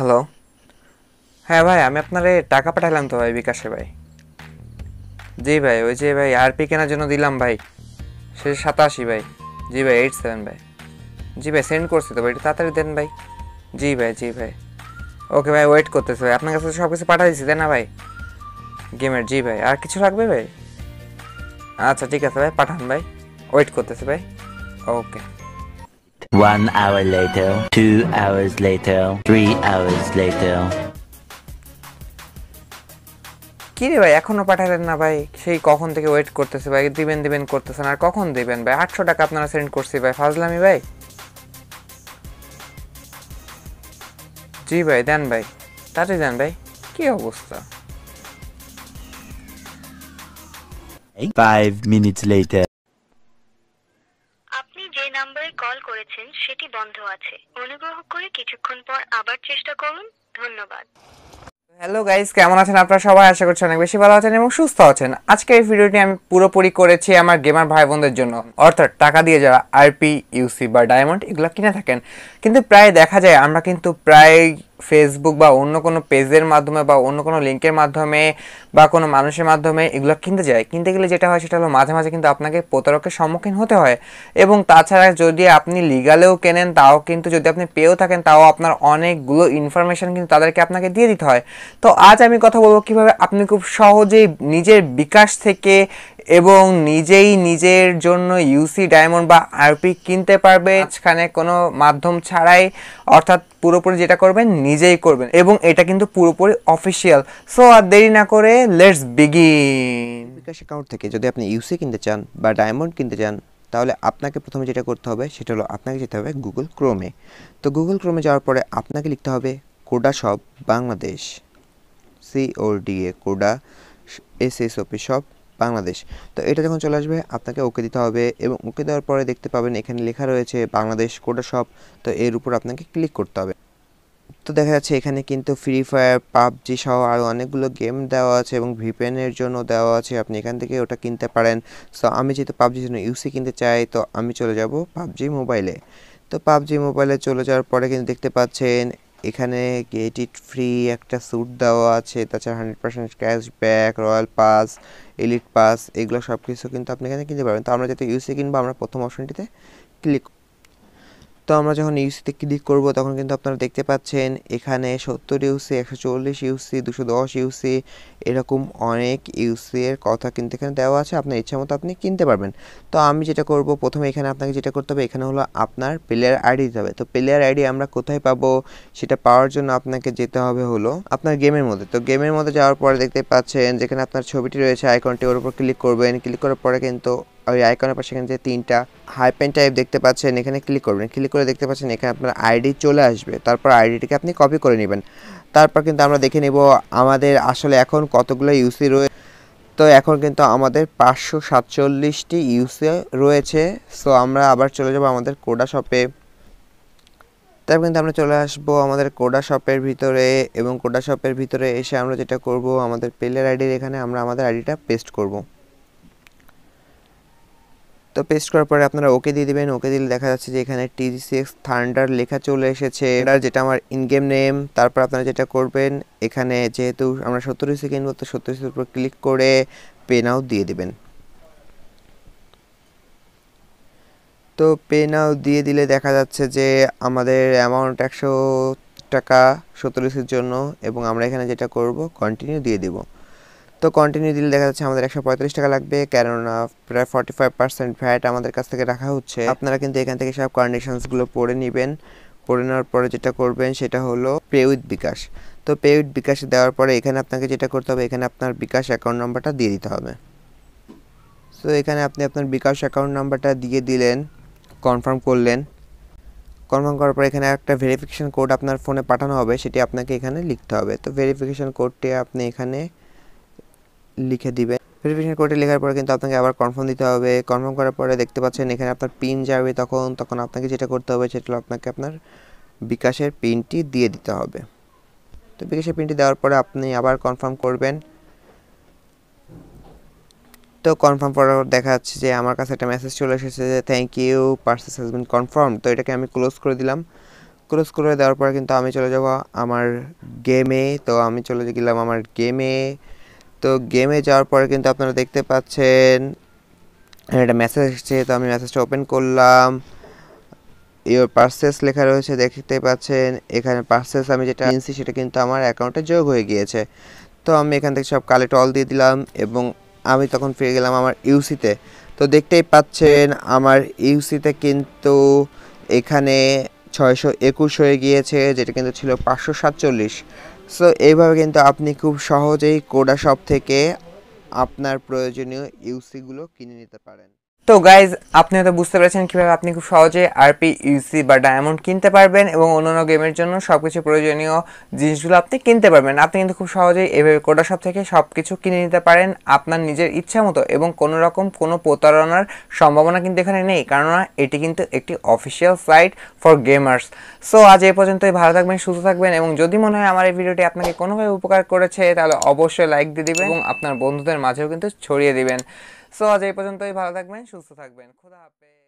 Hello হ্যাঁ ভাই আমি আপনারে টাকা পাঠালাম তো ভাই বিকাশে ভাই জি ভাই ওই যে ভাই আরপি কেনার জন্য দিলাম ভাই সে সাতাশি ভাই জি ভাই এইট সেভেন ভাই জি ভাই সেন্ড করছি তো ভাই এটা তাড়াতাড়ি দেন ভাই জি ভাই জি ভাই ওকে ভাই ওয়েট করতেছে ভাই আপনার কাছে সব কিছু পাঠা দিচ্ছি তাই না ভাই গেমের জি ভাই আর কিছু লাগবে ভাই আচ্ছা ঠিক আছে ভাই পাঠান ভাই ওয়েট করতেছে ভাই ওকে One hour later, two hours later, three hours later. কি রে ভাই এখনো পাঠালেন না ভাই সেই কখন থেকে ওয়েট করতেছে ভাই দিবেন দিবেন করতেছেন আর কখন দিবেন ভাই আটশো টাকা আপনারা সেন্ড করছি ভাই ফাজলামি ভাই জি ভাই দেন ভাই তাতে দেন ভাই কি অবস্থা Five minutes later. যে নাম্বারে কল করেছেন সেটি বন্ধ আছে অনুগ্রহ করে কিছুক্ষণ পর আবার চেষ্টা করুন ধন্যবাদ হ্যালো গাইস কেমন আছেন আপনারা সবাই আশা করছি অনেক বেশি ভালো আছেন এবং সুস্থ আছেন আজকে এই ভিডিওটি আমি পুরোপুরি করেছি আমার গেমার ভাই বোনদের জন্য অর্থাৎ টাকা দিয়ে যারা আরপি ইউসি বা ডায়মন্ড এগুলো কিনে থাকেন কিন্তু প্রায় দেখা যায় আমরা কিন্তু প্রায় ফেসবুক বা অন্য কোনো পেজের মাধ্যমে বা অন্য কোনো লিঙ্কের মাধ্যমে বা কোনো মানুষের মাধ্যমে এগুলো কিনতে যায় কিনতে গেলে যেটা হয় সেটা হলো মাঝে মাঝে কিন্তু আপনাকে প্রতারকের সম্মুখীন হতে হয় এবং তাছাড়া যদি আপনি লিগালেও কেনেন তাও কিন্তু যদি আপনি পেয়েও থাকেন তাও আপনার অনেকগুলো ইনফরমেশান কিন্তু তাদেরকে আপনাকে দিয়ে দিতে হয় তো আজ আমি কথা বলবো কীভাবে আপনি খুব সহজেই নিজের বিকাশ থেকে এবং নিজেই নিজের জন্য ইউসি ডায়মন্ড বা আরপি কিনতে পারবে এখানে কোনো মাধ্যম ছাড়াই অর্থাৎ পুরোপুরি যেটা করবেন নিজেই করবেন এবং এটা কিন্তু পুরোপুরি অফিসিয়াল সো আর দেরি না করে লেটস বিগিন বিকাশ অ্যাকাউন্ট থেকে যদি আপনি ইউসি কিনতে চান বা ডায়মন্ড কিনতে চান তাহলে আপনাকে প্রথমে যেটা করতে হবে সেটা হলো আপনাকে যেতে হবে গুগল ক্রোমে তো গুগল ক্রোমে যাওয়ার পরে আপনাকে লিখতে হবে Coda shop Bangladesh CODA Coda S S OP সব বাংলাদেশ তো এটা যখন চলে আসবে আপনাকে ওকে দিতে হবে এবং ওকে দেওয়ার পরে দেখতে পাবেন এখানে লেখা রয়েছে বাংলাদেশ কোডা শপ তো এর উপর আপনাকে ক্লিক করতে হবে তো দেখা যাচ্ছে এখানে কিন্তু ফ্রি ফায়ার পাবজি সহ আরও অনেকগুলো গেম দেওয়া আছে এবং ভিপেনের জন্য দেওয়া আছে আপনি এখান থেকে ওটা কিনতে পারেন সো আমি যেহেতু পাবজির জন্য ইউসি কিনতে চাই তো আমি চলে যাব পাবজি মোবাইলে তো পাবজি মোবাইলে চলে যাওয়ার পরে কিন্তু দেখতে পাচ্ছেন এখানে গেট ইট ফ্রি একটা স্যুট দেওয়া আছে তাছাড়া hundred percent cashback royal pass elite pass এগুলো সব কিছু কিন্তু আপনি এখানে কিনতে পারবেন তো আমরা যাতে ইউসি কিনবো আমরা প্রথম অপশনটিতে ক্লিক তো আমরা যখন ইউসিতে ক্লিক করব তখন কিন্তু আপনারা দেখতে পাচ্ছেন এখানে সত্তর ইউসি একশো চল্লিশ ইউসি দুশো দশ ইউসি এরকম অনেক ইউসির কথা কিন্তু এখানে দেওয়া আছে আপনার ইচ্ছা মতো আপনি কিনতে পারবেন তো আমি যেটা করব প্রথমে এখানে আপনাকে যেটা করতে হবে এখানে হলো আপনার প্লেয়ার আইডি দিতে হবে তো প্লেয়ার আইডি আমরা কোথায় পাবো সেটা পাওয়ার জন্য আপনাকে যেতে হবে হলো আপনার গেমের মধ্যে তো গেমের মধ্যে যাওয়ার পরে দেখতে পাচ্ছেন যেখানে আপনার ছবিটি রয়েছে আইকনটি ওর উপর ক্লিক করবেন ক্লিক করার পরে কিন্তু ওই আইকনের পাশে এখানে যে তিনটা হাইপেন টাইপ দেখতে পাচ্ছেন এখানে ক্লিক করবেন ক্লিক করে দেখতে পাচ্ছেন এখানে আপনার আইডি চলে আসবে তারপর আইডিটিকে আপনি কপি করে নেবেন তারপর কিন্তু আমরা দেখে নেব আমাদের আসলে এখন কতগুলো ইউসি রয়েছে তো এখন কিন্তু আমাদের পাঁচশো সাতচল্লিশটি ইউসি রয়েছে সো আমরা আবার চলে যাব আমাদের কোডা শপে তারপর কিন্তু আমরা চলে আসব আমাদের কোডা শপের ভিতরে এবং কোডা শপের ভিতরে এসে আমরা যেটা করব আমাদের পেলের আইডির এখানে আমরা আমাদের আইডিটা পেস্ট করব তো পেস্ট করার পরে আপনারা ওকে দিয়ে দেবেন ওকে দিলে দেখা যাচ্ছে যে এখানে টি সিক্স থান্ডার লেখা চলে এসেছে যেটা আমার ইনগেম নেম তারপর আপনারা যেটা করবেন এখানে যেহেতু আমরা সত্তর সেকেন্ড মতো সত্তর সেকেন্ড উপর ক্লিক করে পেন আউট দিয়ে দেবেন তো পে নাও দিয়ে দিলে দেখা যাচ্ছে যে আমাদের অ্যামাউন্ট একশো টাকা সত্তর জন্য এবং আমরা এখানে যেটা করব কন্টিনিউ দিয়ে দেবো তো কন্টিনিউ দিলে দেখা যাচ্ছে আমাদের একশো পঁয়তাল্লিশ টাকা লাগবে কেননা প্রায় ফর্টি ফাইভ পার্সেন্ট ভ্যাট আমাদের কাছ থেকে রাখা হচ্ছে আপনারা কিন্তু এখান থেকে সব কন্ডিশনসগুলো পড়ে নেবেন পড়ে নেওয়ার পরে যেটা করবেন সেটা হলো পে উইথ বিকাশ তো পে উইথ বিকাশে দেওয়ার পরে এখানে আপনাকে যেটা করতে হবে এখানে আপনার বিকাশ অ্যাকাউন্ট নাম্বারটা দিয়ে দিতে হবে সো এখানে আপনি আপনার বিকাশ অ্যাকাউন্ট নাম্বারটা দিয়ে দিলেন কনফার্ম করলেন কনফার্ম করার পর এখানে একটা ভেরিফিকেশান কোড আপনার ফোনে পাঠানো হবে সেটি আপনাকে এখানে লিখতে হবে তো ভেরিফিকেশান কোডটি আপনি এখানে লিখে দিবেন ভেরিফিকেশন কোডটি লেখার পরে কিন্তু আপনাকে আবার কনফার্ম দিতে হবে কনফার্ম করার পরে দেখতে পাচ্ছেন এখানে আপনার পিন যাবে তখন তখন আপনাকে যেটা করতে হবে সেটা আপনাকে আপনার বিকাশের পিনটি দিয়ে দিতে হবে তো বিকাশের পিনটি দেওয়ার পরে আপনি আবার কনফার্ম করবেন তো কনফার্ম করার দেখা যাচ্ছে যে আমার কাছে একটা মেসেজ চলে এসেছে যে thank you purchase has been confirm তো এটাকে আমি ক্লোজ করে দিলাম ক্লোজ করে দেওয়ার পরে কিন্তু আমি চলে যাব আমার গেমে তো আমি চলে গেলাম আমার গেমে তো গেমে যাওয়ার পরে কিন্তু আপনারা দেখতে পাচ্ছেন একটা মেসেজ এসেছে তো আমি মেসেজটা ওপেন করলাম ইওর পার্সেস লেখা রয়েছে দেখতে পাচ্ছেন এখানে পার্সেস আমি যেটা কিনছি সেটা কিন্তু আমার অ্যাকাউন্টে যোগ হয়ে গিয়েছে তো আমি এখান থেকে সব কালেক্ট অল দিয়ে দিলাম এবং আমি তখন ফিরে গেলাম আমার ইউসিতে তো দেখতেই পাচ্ছেন আমার ইউসিতে কিন্তু এখানে ছয়শো একুশ হয়ে গিয়েছে যেটা কিন্তু ছিল পাঁচশো সাতচল্লিশ সো এইভাবে কিন্তু আপনি খুব সহজেই কোডা শপ থেকে আপনার প্রয়োজনীয় ইউসিগুলো কিনে নিতে পারেন তো গাইজ আপনি হয়তো বুঝতে পেরেছেন কীভাবে আপনি খুব সহজে আরপি ইউসি বা ডায়মন্ড কিনতে পারবেন এবং অন্যান্য গেমের জন্য সব কিছু প্রয়োজনীয় জিনিসগুলো আপনি কিনতে পারবেন আপনি কিন্তু খুব সহজেই এভাবে কোটা শপ থেকে সব কিছু কিনে নিতে পারেন আপনার নিজের ইচ্ছা মতো এবং কোনো রকম কোনো প্রতারণার সম্ভাবনা কিন্তু এখানে নেই কেননা এটি কিন্তু একটি official site for gamers so আজ এ পর্যন্তই ভালো থাকবেন সুস্থ থাকবেন এবং যদি মনে হয় আমার এই ভিডিওটি আপনাকে কোনোভাবে উপকার করেছে তাহলে অবশ্যই লাইক দিয়ে দেবেন এবং আপনার বন্ধুদের মাঝেও কিন্তু ছড়িয়ে দেবেন সো আজ এই পর্যন্তই ভালো থাকবেন সুস্থ থাকবেন খোদা হাফেজ